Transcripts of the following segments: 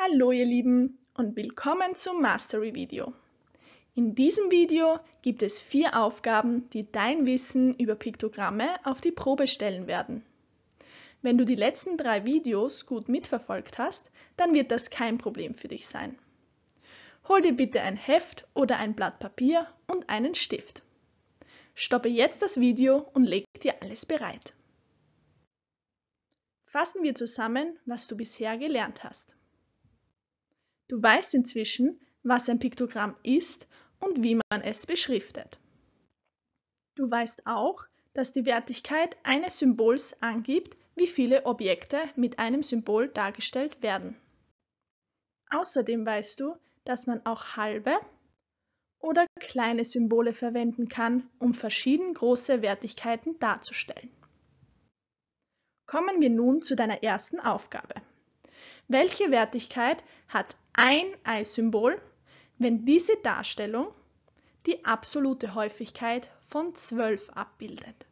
Hallo ihr Lieben und willkommen zum Mastery Video. In diesem Video gibt es vier Aufgaben, die dein Wissen über Piktogramme auf die Probe stellen werden. Wenn du die letzten drei Videos gut mitverfolgt hast, dann wird das kein Problem für dich sein. Hol dir bitte ein Heft oder ein Blatt Papier und einen Stift. Stoppe jetzt das Video und leg dir alles bereit. Fassen wir zusammen, was du bisher gelernt hast. Du weißt inzwischen, was ein Piktogramm ist und wie man es beschriftet. Du weißt auch, dass die Wertigkeit eines Symbols angibt, wie viele Objekte mit einem Symbol dargestellt werden. Außerdem weißt du, dass man auch halbe oder kleine Symbole verwenden kann, um verschieden große Wertigkeiten darzustellen. Kommen wir nun zu deiner ersten Aufgabe. Welche Wertigkeit hat ein I-Symbol, wenn diese Darstellung die absolute Häufigkeit von 12 abbildet?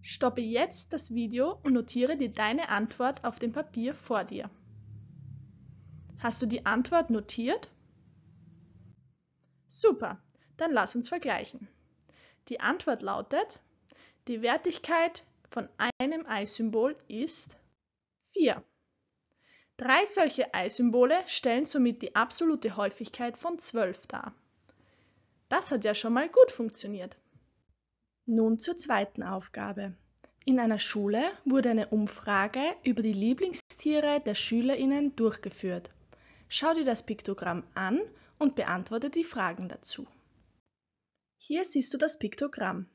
Stoppe jetzt das Video und notiere dir deine Antwort auf dem Papier vor dir. Hast du die Antwort notiert? Super, dann lass uns vergleichen. Die Antwort lautet, die Wertigkeit von einem I-Symbol ist 4. Drei solche I-Symbole stellen somit die absolute Häufigkeit von 12 dar. Das hat ja schon mal gut funktioniert. Nun zur zweiten Aufgabe. In einer Schule wurde eine Umfrage über die Lieblingstiere der Schülerinnen durchgeführt. Schau dir das Piktogramm an und beantworte die Fragen dazu. Hier siehst du das Piktogramm.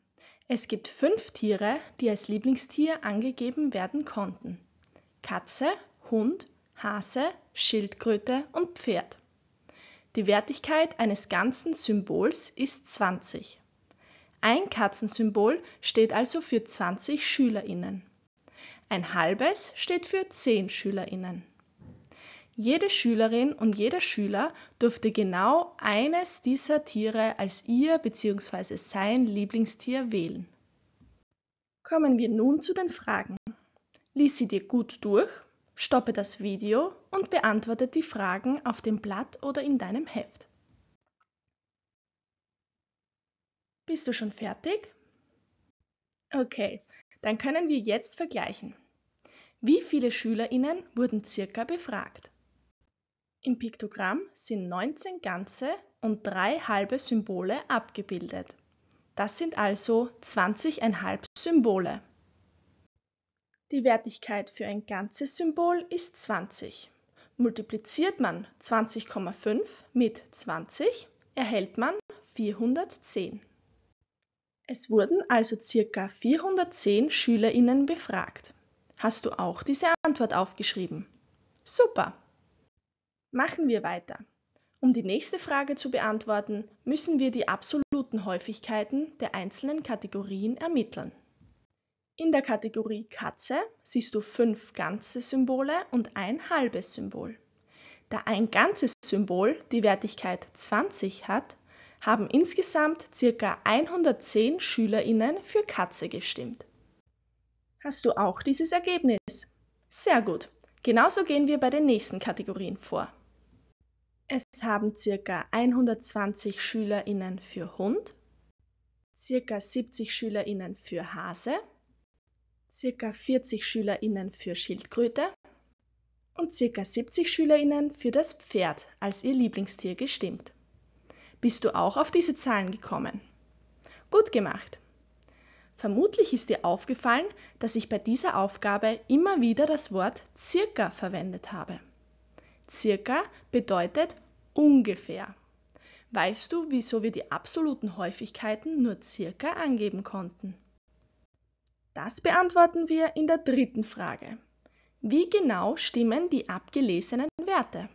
Es gibt fünf Tiere, die als Lieblingstier angegeben werden konnten. Katze, Hund, Hase, Schildkröte und Pferd. Die Wertigkeit eines ganzen Symbols ist 20. Ein Katzensymbol steht also für 20 Schülerinnen. Ein halbes steht für 10 Schülerinnen. Jede Schülerin und jeder Schüler durfte genau eines dieser Tiere als ihr bzw. sein Lieblingstier wählen. Kommen wir nun zu den Fragen. Lies sie dir gut durch, stoppe das Video und beantworte die Fragen auf dem Blatt oder in deinem Heft. Bist du schon fertig? Okay, dann können wir jetzt vergleichen. Wie viele Schülerinnen wurden circa befragt? Im Piktogramm sind 19 ganze und 3 halbe Symbole abgebildet. Das sind also 20,5 Symbole. Die Wertigkeit für ein ganzes Symbol ist 20. Multipliziert man 20,5 mit 20, erhält man 410. Es wurden also ca. 410 SchülerInnen befragt. Hast du auch diese Antwort aufgeschrieben? Super! Machen wir weiter. Um die nächste Frage zu beantworten, müssen wir die absoluten Häufigkeiten der einzelnen Kategorien ermitteln. In der Kategorie Katze siehst du fünf ganze Symbole und ein halbes Symbol. Da ein ganzes Symbol die Wertigkeit 20 hat, haben insgesamt ca. 110 Schülerinnen für Katze gestimmt. Hast du auch dieses Ergebnis? Sehr gut. Genauso gehen wir bei den nächsten Kategorien vor. Es haben circa 120 SchülerInnen für Hund, circa 70 SchülerInnen für Hase, circa 40 SchülerInnen für Schildkröte und circa 70 SchülerInnen für das Pferd als ihr Lieblingstier gestimmt. Bist du auch auf diese Zahlen gekommen? Gut gemacht! Vermutlich ist dir aufgefallen, dass ich bei dieser Aufgabe immer wieder das Wort circa verwendet habe. Circa bedeutet Ungefähr. Weißt du, wieso wir die absoluten Häufigkeiten nur circa angeben konnten? Das beantworten wir in der dritten Frage. Wie genau stimmen die abgelesenen Werte?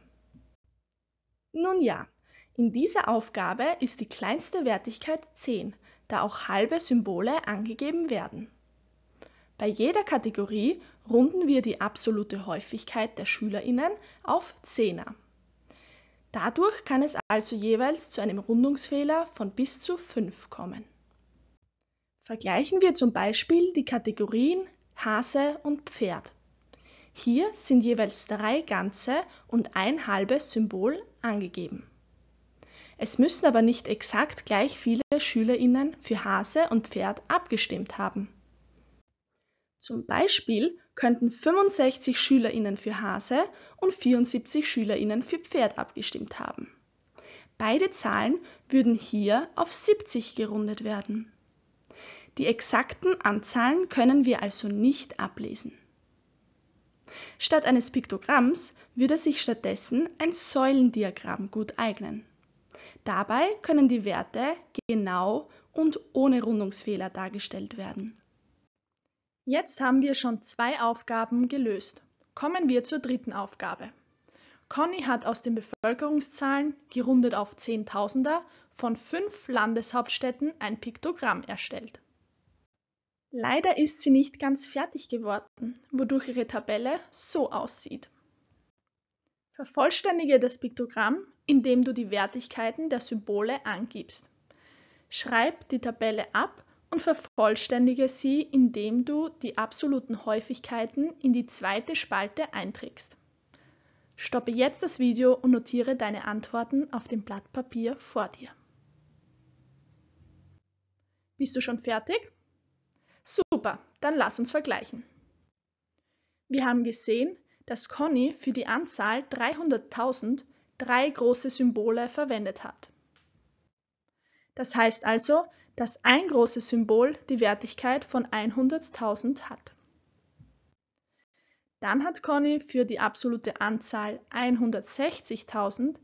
Nun ja, in dieser Aufgabe ist die kleinste Wertigkeit 10, da auch halbe Symbole angegeben werden. Bei jeder Kategorie runden wir die absolute Häufigkeit der Schülerinnen auf 10er. Dadurch kann es also jeweils zu einem Rundungsfehler von bis zu 5 kommen. Vergleichen wir zum Beispiel die Kategorien Hase und Pferd. Hier sind jeweils drei ganze und ein halbes Symbol angegeben. Es müssen aber nicht exakt gleich viele Schülerinnen für Hase und Pferd abgestimmt haben. Zum Beispiel könnten 65 SchülerInnen für Hase und 74 SchülerInnen für Pferd abgestimmt haben. Beide Zahlen würden hier auf 70 gerundet werden. Die exakten Anzahlen können wir also nicht ablesen. Statt eines Piktogramms würde sich stattdessen ein Säulendiagramm gut eignen. Dabei können die Werte genau und ohne Rundungsfehler dargestellt werden. Jetzt haben wir schon zwei Aufgaben gelöst. Kommen wir zur dritten Aufgabe. Conny hat aus den Bevölkerungszahlen, gerundet auf Zehntausender, von fünf Landeshauptstädten ein Piktogramm erstellt. Leider ist sie nicht ganz fertig geworden, wodurch ihre Tabelle so aussieht. Vervollständige das Piktogramm, indem du die Wertigkeiten der Symbole angibst. Schreib die Tabelle ab und vervollständige sie, indem du die absoluten Häufigkeiten in die zweite Spalte einträgst. Stoppe jetzt das Video und notiere deine Antworten auf dem Blatt Papier vor dir. Bist du schon fertig? Super, dann lass uns vergleichen. Wir haben gesehen, dass Conny für die Anzahl 300.000 drei große Symbole verwendet hat. Das heißt also, dass ein großes Symbol die Wertigkeit von 100.000 hat. Dann hat Conny für die absolute Anzahl 160.000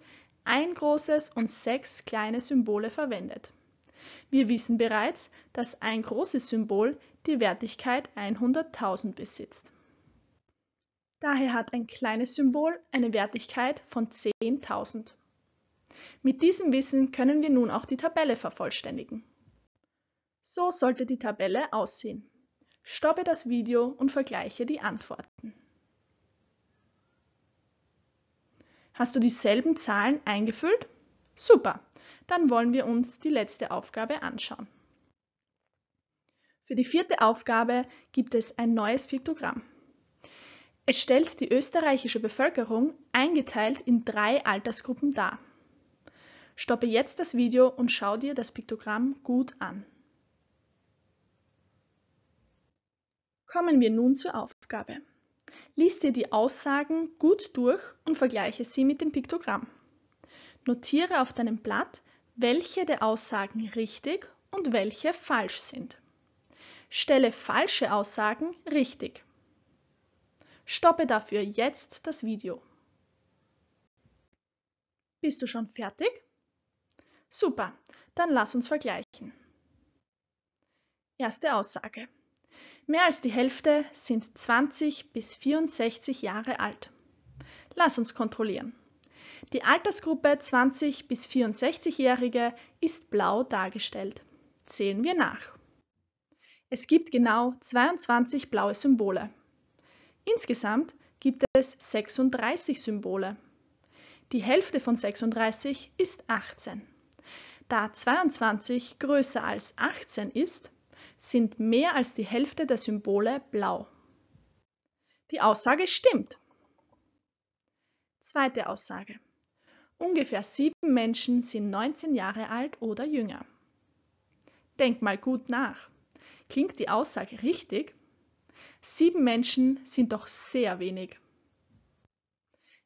ein großes und sechs kleine Symbole verwendet. Wir wissen bereits, dass ein großes Symbol die Wertigkeit 100.000 besitzt. Daher hat ein kleines Symbol eine Wertigkeit von 10.000. Mit diesem Wissen können wir nun auch die Tabelle vervollständigen. So sollte die Tabelle aussehen. Stoppe das Video und vergleiche die Antworten. Hast du dieselben Zahlen eingefüllt? Super, dann wollen wir uns die letzte Aufgabe anschauen. Für die vierte Aufgabe gibt es ein neues Piktogramm. Es stellt die österreichische Bevölkerung eingeteilt in drei Altersgruppen dar. Stoppe jetzt das Video und schau dir das Piktogramm gut an. Kommen wir nun zur Aufgabe. Lies dir die Aussagen gut durch und vergleiche sie mit dem Piktogramm. Notiere auf deinem Blatt, welche der Aussagen richtig und welche falsch sind. Stelle falsche Aussagen richtig. Stoppe dafür jetzt das Video. Bist du schon fertig? Super, dann lass uns vergleichen. Erste Aussage. Mehr als die Hälfte sind 20 bis 64 Jahre alt. Lass uns kontrollieren. Die Altersgruppe 20 bis 64-Jährige ist blau dargestellt. Zählen wir nach. Es gibt genau 22 blaue Symbole. Insgesamt gibt es 36 Symbole. Die Hälfte von 36 ist 18. Da 22 größer als 18 ist, sind mehr als die Hälfte der Symbole blau. Die Aussage stimmt. Zweite Aussage. Ungefähr sieben Menschen sind 19 Jahre alt oder jünger. Denk mal gut nach. Klingt die Aussage richtig? Sieben Menschen sind doch sehr wenig.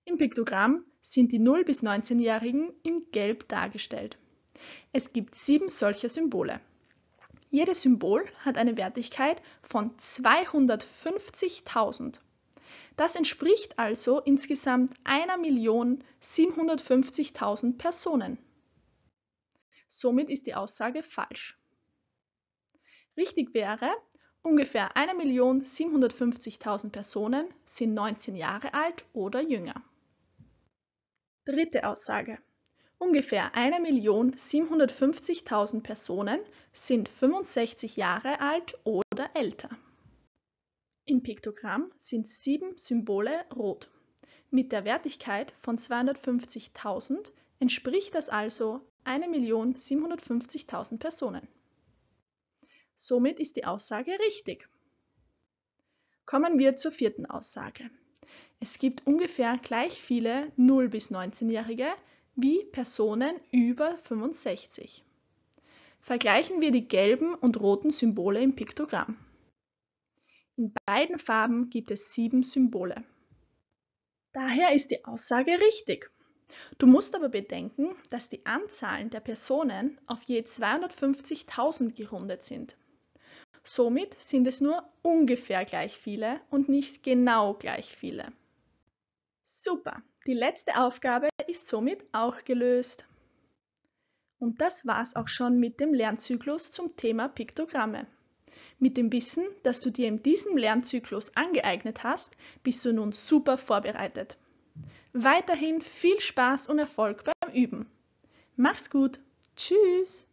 Im Piktogramm sind die 0 bis 19-Jährigen in Gelb dargestellt. Es gibt sieben solcher Symbole. Jedes Symbol hat eine Wertigkeit von 250.000. Das entspricht also insgesamt 1.750.000 Personen. Somit ist die Aussage falsch. Richtig wäre, ungefähr 1.750.000 Personen sind 19 Jahre alt oder jünger. Dritte Aussage. Ungefähr 1.750.000 Personen sind 65 Jahre alt oder älter. Im Piktogramm sind sieben Symbole rot. Mit der Wertigkeit von 250.000 entspricht das also 1.750.000 Personen. Somit ist die Aussage richtig. Kommen wir zur vierten Aussage. Es gibt ungefähr gleich viele 0 bis 19-Jährige wie Personen über 65. Vergleichen wir die gelben und roten Symbole im Piktogramm. In beiden Farben gibt es sieben Symbole. Daher ist die Aussage richtig. Du musst aber bedenken, dass die Anzahlen der Personen auf je 250.000 gerundet sind. Somit sind es nur ungefähr gleich viele und nicht genau gleich viele. Super, die letzte Aufgabe ist somit auch gelöst. Und das war's auch schon mit dem Lernzyklus zum Thema Piktogramme. Mit dem Wissen, das du dir in diesem Lernzyklus angeeignet hast, bist du nun super vorbereitet. Weiterhin viel Spaß und Erfolg beim Üben. Mach's gut. Tschüss.